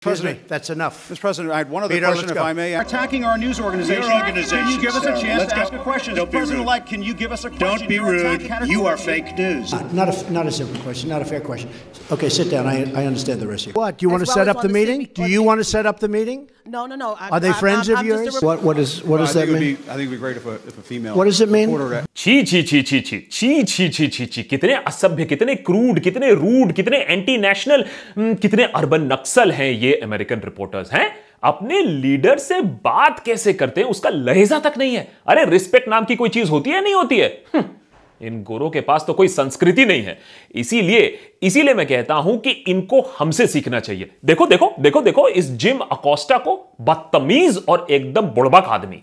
President, that's enough. Mr. President, I had one other Peter, question, if I may. Attacking our news organization. Your organization. Can you give us a chance let's to go. ask a question? Don't President-elect, can you give us a question? Don't be rude. You are fake news. Uh, not a not a simple question. Not a fair question. Okay, sit down. I, I understand the you. What? Do you want to set up the meeting? Do you want to set up the meeting? No, no, no. I, Are they I, friends I, of I'm yours? Rep- what, what, is, what well, does that mean? Be, I think it would be great if a, if a female. What does it mean? छी छी छी छी छी छी छी छी छी छी कितने असभ्य कितने क्रूड कितने रूड कितने एंटी नेशनल कितने अर्बन नक्सल हैं ये अमेरिकन रिपोर्टर्स हैं अपने लीडर से बात कैसे करते हैं उसका लहजा तक नहीं है अरे रिस्पेक्ट नाम की कोई चीज होती है नहीं होती है इन गोरों के पास तो कोई संस्कृति नहीं है इसीलिए इसीलिए मैं कहता हूं कि इनको हमसे सीखना चाहिए देखो देखो देखो देखो इस जिम अकोस्टा को बदतमीज और एकदम बुड़बक आदमी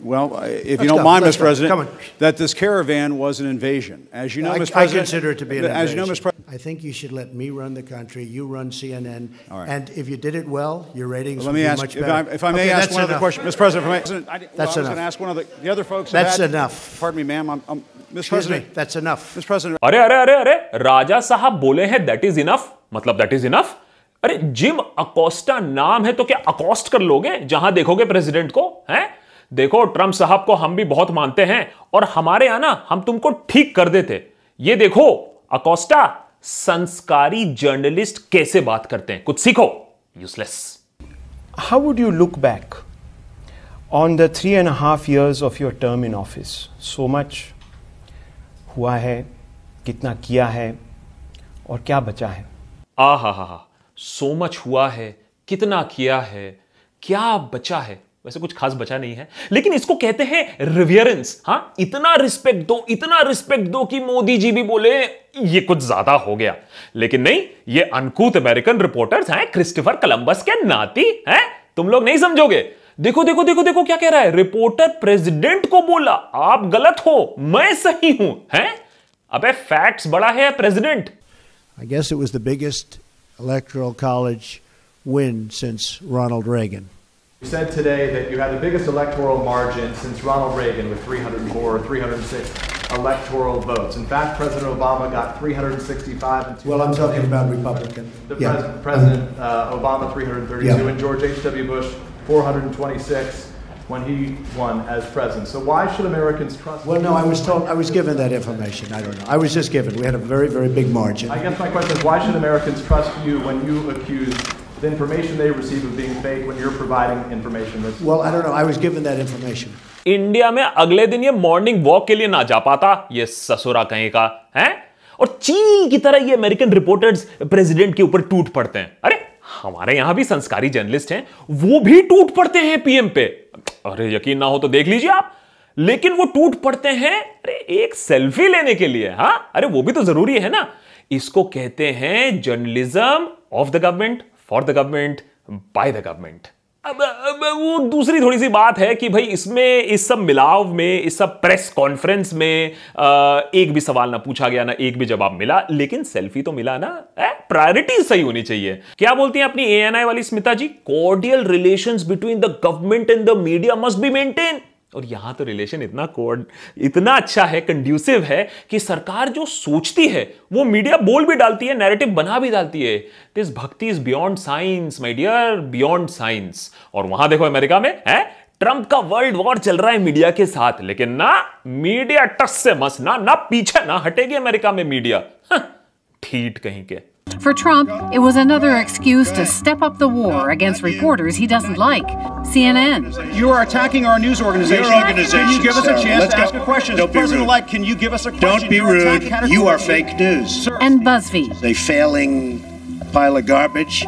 well, if Let's you don't go. mind, Let's Mr. President, that this caravan was an invasion. As you know, I, Mr. President, I consider it to be an as invasion. You know, Mr. Pre- I think you should let me run the country. You run CNN. Right. And if you did it well, your ratings well, let me would be ask, much better. If I, if I may okay, ask one enough. other question, Mr. President, if I, may, I, well, I was going to ask one of the, other folks. That's had, enough. Pardon me, ma'am. I'm, I'm, Mr. President, that's enough. Mr. President. अरे अरे अरे अरे राजा साहब बोले हैं that is enough मतलब that is enough अरे Jim Acosta नाम है तो क्या अकोस्ट कर लोगे जहां देखोगे प्रेसिडेंट को हैं देखो ट्रंप साहब को हम भी बहुत मानते हैं और हमारे यहां ना हम तुमको ठीक कर देते ये देखो अकोस्टा संस्कारी जर्नलिस्ट कैसे बात करते हैं कुछ सीखो useless how would you look back on the three and half years of your term in office so much हुआ है कितना किया है और क्या बचा है आ हा हा हा सो मच हुआ है कितना किया है क्या बचा है वैसे कुछ खास बचा नहीं है लेकिन इसको कहते हैं रिवियरेंस हाँ इतना रिस्पेक्ट दो इतना रिस्पेक्ट दो कि मोदी जी भी बोले ये कुछ ज्यादा हो गया लेकिन नहीं ये अनकूत अमेरिकन रिपोर्टर्स हैं क्रिस्टोफर कोलंबस के नाती हैं तुम लोग नहीं समझोगे देखो देखो देखो देखो क्या कह रहा है रिपोर्टर प्रेसिडेंट को बोला आप गलत हो मैं सही हूं हैं अबे फैक्ट्स बड़ा है president I guess it was the biggest electoral college win since Ronald Reagan You said today that you had the biggest electoral margin since Ronald Reagan with 304 or 306 electoral votes. In fact, President Obama got 365 Well, I'm talking about Republican. The yeah. pres- President uh, Obama 332 yeah. and George H.W. Bush 426 when he won as president. So why should Americans trust? Well, no, I was told I was given that information. I don't know. I was just given. We had a very, very big margin. I guess my question is, why should Americans trust you when you accuse the information they receive of being fake when you're providing information that's well i don't know i was given that information India में अगले दिन ये morning walk के लिए ना जा पाता ये ससुरा कहीं का हैं और चील की तरह ये अमेरिकन रिपोर्टर्स प्रेसिडेंट के ऊपर टूट पड़ते हैं अरे हमारे यहां भी संस्कारी जर्नलिस्ट हैं वो भी टूट पड़ते हैं पीएम पे अरे यकीन ना हो तो देख लीजिए आप लेकिन वो टूट पड़ते हैं अरे एक सेल्फी लेने के लिए हा अरे वो भी तो जरूरी है ना इसको कहते हैं journalism of the government for the government by the government अब, वो दूसरी थोड़ी सी बात है कि भाई इसमें इस सब मिलाव में इस सब प्रेस कॉन्फ्रेंस में एक भी सवाल ना पूछा गया ना एक भी जवाब मिला लेकिन सेल्फी तो मिला ना प्रायोरिटी सही होनी चाहिए क्या बोलती हैं अपनी एएनआई वाली Smita ji cordial relations between the government and the media must be maintain और यहां तो रिलेशन इतना कोड इतना अच्छा है कंड्यूसिव है कि सरकार जो सोचती है वो मीडिया बोल भी डालती है नैरेटिव बना भी डालती है this bhakti is beyond science my dear beyond science और वहां देखो अमेरिका में है ट्रंप का वर्ल्ड वॉर चल रहा है मीडिया के साथ लेकिन ना मीडिया टस से मस ना ना पीछे ना हटेगी अमेरिका में मीडिया ठीक कहीं के For Trump, it was another excuse to step up the war against reporters he doesn't like. CNN. You are attacking our news organization. Your organization. Can you give us a chance Let's to go. ask a question? President-elect, can you give us a question? Don't be rude. You are fake news. And BuzzFeed. A failing pile of garbage.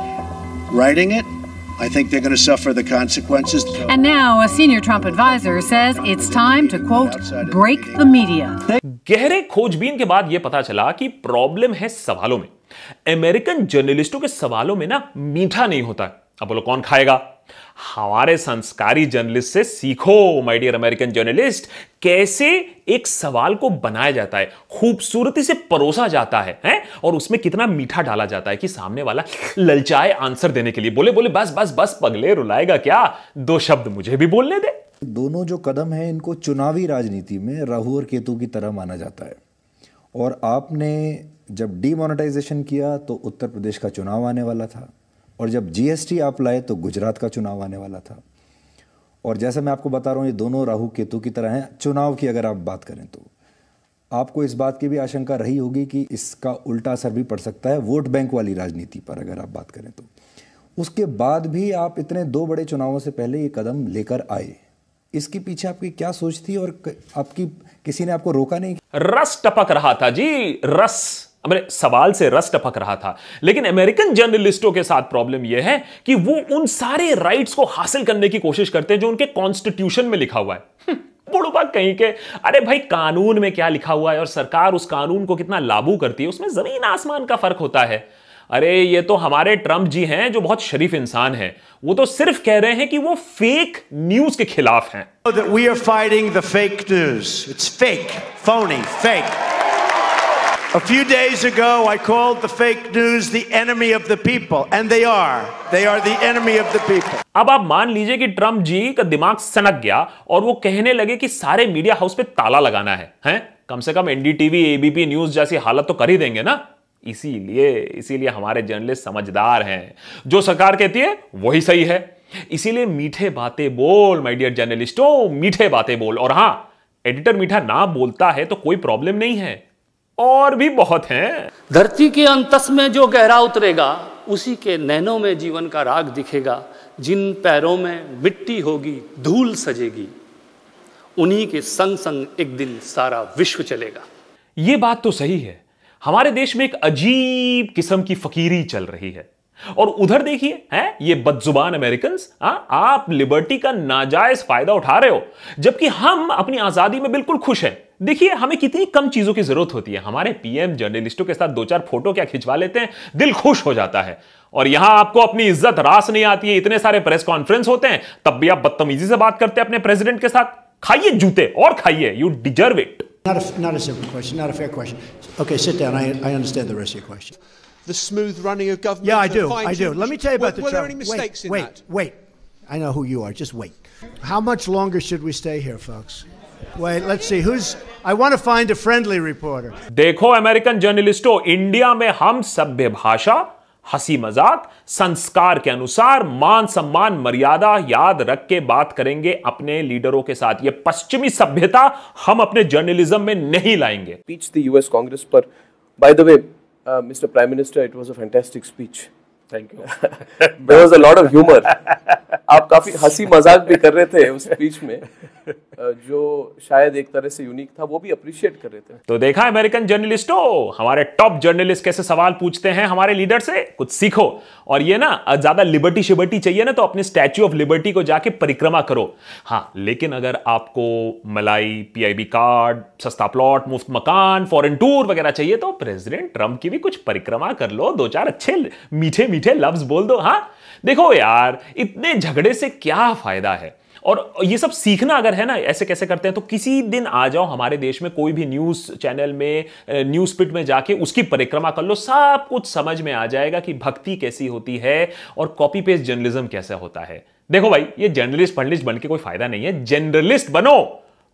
Writing it, I think they're going to suffer the consequences. And now, a senior Trump advisor says it's time to quote break the media. गहरे खोजबीन के बाद ये पता चला कि problem है सवालों में अमेरिकन जर्नलिस्टों के सवालों में ना मीठा नहीं होता अब बोलो कौन खाएगा हमारे संस्कारी जर्नलिस्ट से सीखो माय डियर अमेरिकन जर्नलिस्ट कैसे एक सवाल को बनाया जाता है खूबसूरती से परोसा जाता है, है और उसमें कितना मीठा डाला जाता है कि सामने वाला ललचाए आंसर देने के लिए बोले बोले बस बस बस पगले रुलाएगा क्या दो शब्द मुझे भी बोलने दे दोनों जो कदम है इनको चुनावी राजनीति में राहु और केतु की तरह माना जाता है और आपने जब डीमोनेटाइजेशन किया तो उत्तर प्रदेश का चुनाव आने वाला था और जब जीएसटी आप लाए तो गुजरात का चुनाव आने वाला था और जैसे मैं आपको बता रहा हूँ ये दोनों राहु केतु की तरह हैं चुनाव की अगर आप बात करें तो आपको इस बात की भी आशंका रही होगी कि इसका उल्टा असर भी पड़ सकता है वोट बैंक वाली राजनीति पर अगर आप बात करें तो उसके बाद भी आप इतने दो बड़े चुनावों से पहले ये कदम लेकर आए इसके पीछे आपकी क्या सोच थी और आपकी किसी ने आपको रोका नहीं रस टपक रहा था जी रस मेरे सवाल से रस टपक रहा था लेकिन अमेरिकन जर्नलिस्टों के साथ प्रॉब्लम यह है कि वो उन सारे राइट्स को हासिल करने की कोशिश करते हैं जो उनके कॉन्स्टिट्यूशन में लिखा हुआ है हम्म, कहीं के अरे भाई कानून में क्या लिखा हुआ है और सरकार उस कानून को कितना लागू करती है उसमें जमीन आसमान का फर्क होता है अरे ये तो हमारे ट्रंप जी हैं जो बहुत शरीफ इंसान हैं वो तो सिर्फ कह रहे हैं कि वो फेक न्यूज के खिलाफ हैं fake news it's fake phony fake A few days ago, I called the fake news the enemy of the people, and they are. They are the enemy of the people. अब आप मान लीजिए कि Trump जी का दिमाग सनक गया और वो कहने लगे कि सारे मीडिया हाउस पे ताला लगाना है हैं? कम से कम एनडीटीवी एबीपी न्यूज जैसी हालत तो कर ही देंगे ना इसीलिए इसीलिए हमारे जर्नलिस्ट समझदार हैं जो सरकार कहती है वही सही है इसीलिए मीठे बातें बोल माय डियर जर्नलिस्टों मीठे बातें बोल और हां एडिटर मीठा ना बोलता है तो कोई प्रॉब्लम नहीं है और भी बहुत हैं धरती के अंतस में जो गहरा उतरेगा उसी के नैनों में जीवन का राग दिखेगा जिन पैरों में मिट्टी होगी धूल सजेगी उन्हीं के संग संग एक दिन सारा विश्व चलेगा ये बात तो सही है हमारे देश में एक अजीब किस्म की फकीरी चल रही है और उधर देखिए हैं ये बदजुबान अमेरिकन हाँ, आप लिबर्टी का नाजायज फायदा उठा रहे हो जबकि हम अपनी आजादी में बिल्कुल खुश हैं देखिए हमें कितनी कम चीजों की जरूरत होती है हमारे पीएम जर्नलिस्टों के साथ दो चार फोटो क्या खिंचवा लेते हैं दिल खुश हो जाता है और यहां आपको अपनी इज्जत रास नहीं आती है इतने सारे प्रेस कॉन्फ्रेंस होते हैं तब भी आप बदतमीजी से बात करते हैं अपने प्रेसिडेंट के साथ खाइए जूते और खाइए you deserve it not a, not a simple question, not a okay sit Okay, sit down. I, I understand the rest of the smooth running of government? Yeah, I do. I do. Let me tell you about were, the. Were Trump. there any mistakes wait, in wait, that? Wait, wait. I know who you are. Just wait. How much longer should we stay here, folks? Wait, let's see. Who's I want to find a friendly reporter. देखो American जर्नलिस्टों India में हम सभ्य भाषा हंसी मजाक संस्कार के अनुसार मान सम्मान मर्यादा याद रख के बात करेंगे अपने लीडरों के साथ ये पश्चिमी सभ्यता हम अपने जर्नलिज्म में नहीं लाएंगे पीछ दी यूएस कांग्रेस पर by the way uh, Mr. Prime Minister, it was a fantastic speech. Thank you. There was a lot of humour. आप काफी हंसी मजाक भी कर रहे थे उस स्पीच में जो शायद एक तरह से यूनिक था वो भी अप्रिशिएट कर रहे थे तो देखा अमेरिकन जर्नलिस्टो हमारे टॉप जर्नलिस्ट कैसे सवाल पूछते हैं हमारे लीडर से कुछ सीखो और ये ना ज्यादा लिबर्टी शिबर्टी चाहिए ना तो अपने स्टैच्यू ऑफ लिबर्टी को जाके परिक्रमा करो हाँ लेकिन अगर आपको मलाई पीआईबी कार्ड सस्ता प्लॉट मुफ्त मकान फॉरन टूर वगैरह चाहिए तो प्रेसिडेंट ट्रंप की भी कुछ परिक्रमा कर लो दो चार अच्छे मीठे मीठे लफ्ज बोल दो हाँ देखो यार इतने झगड़े से क्या फायदा है और ये सब सीखना अगर है ना ऐसे कैसे करते हैं तो किसी दिन आ जाओ हमारे देश में कोई भी न्यूज चैनल में न्यूज पिट में जाके उसकी परिक्रमा कर लो सब कुछ समझ में आ जाएगा कि भक्ति कैसी होती है और कॉपी पेस्ट जर्नलिज्म कैसा होता है देखो भाई ये जर्नलिस्ट फर्नलिस्ट बन के कोई फायदा नहीं है जर्नलिस्ट बनो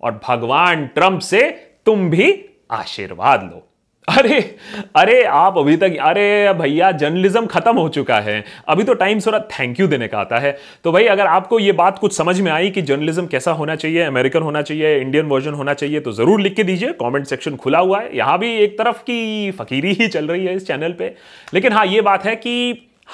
और भगवान ट्रंप से तुम भी आशीर्वाद लो अरे अरे आप अभी तक अरे भैया जर्नलिज्म खत्म हो चुका है अभी तो टाइम और थैंक यू देने का आता है तो भाई अगर आपको ये बात कुछ समझ में आई कि जर्नलिज्म कैसा होना चाहिए अमेरिकन होना चाहिए इंडियन वर्जन होना चाहिए तो ज़रूर लिख के दीजिए कमेंट सेक्शन खुला हुआ है यहाँ भी एक तरफ की फकीरी ही चल रही है इस चैनल पर लेकिन हाँ ये बात है कि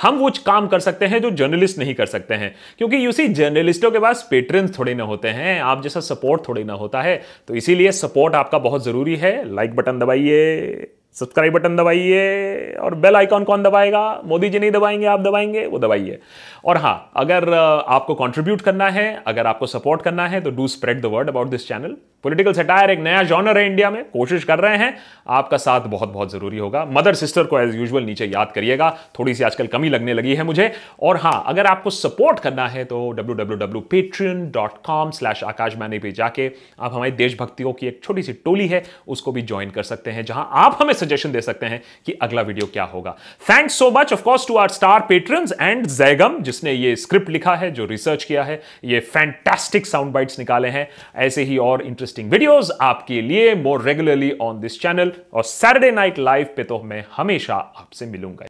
हम वो काम कर सकते हैं जो जर्नलिस्ट नहीं कर सकते हैं क्योंकि यूसी जर्नलिस्टों के पास पेट्रन थोड़े ना होते हैं आप जैसा सपोर्ट थोड़े ना होता है तो इसीलिए सपोर्ट आपका बहुत ज़रूरी है लाइक बटन दबाइए सब्सक्राइब बटन दबाइए और बेल आइकॉन कौन दबाएगा मोदी जी नहीं दबाएंगे आप दबाएंगे वो दबाइए और हाँ अगर आपको कंट्रीब्यूट करना है अगर आपको सपोर्ट करना है तो do spread the word about this channel political satire एक नया जॉनर है इंडिया में कोशिश कर रहे हैं आपका साथ बहुत बहुत जरूरी होगा मदर सिस्टर को एज यूजुअल नीचे याद करिएगा थोड़ी सी आजकल कमी लगने लगी है मुझे और हाँ अगर आपको सपोर्ट करना है तो W W W Patreon dot com slash Akash मैने पर जाके आप हमारी देशभक्तियों की एक छोटी सी टोली है उसको भी ज्वाइन कर सकते हैं जहां आप हमें सजेशन दे सकते हैं कि अगला वीडियो क्या होगा thanks so much of course to our star patrons and Zaigham जिसने ये स्क्रिप्ट लिखा है जो रिसर्च किया है ये फैंटेस्टिक साउंड बाइट्स निकाले हैं ऐसे ही और इंटरेस्ट इंटरेस्टिंग वीडियोस आपके लिए more regularly on this channel और सैटरडे नाइट लाइव पे तो मैं हमेशा आपसे मिलूंगा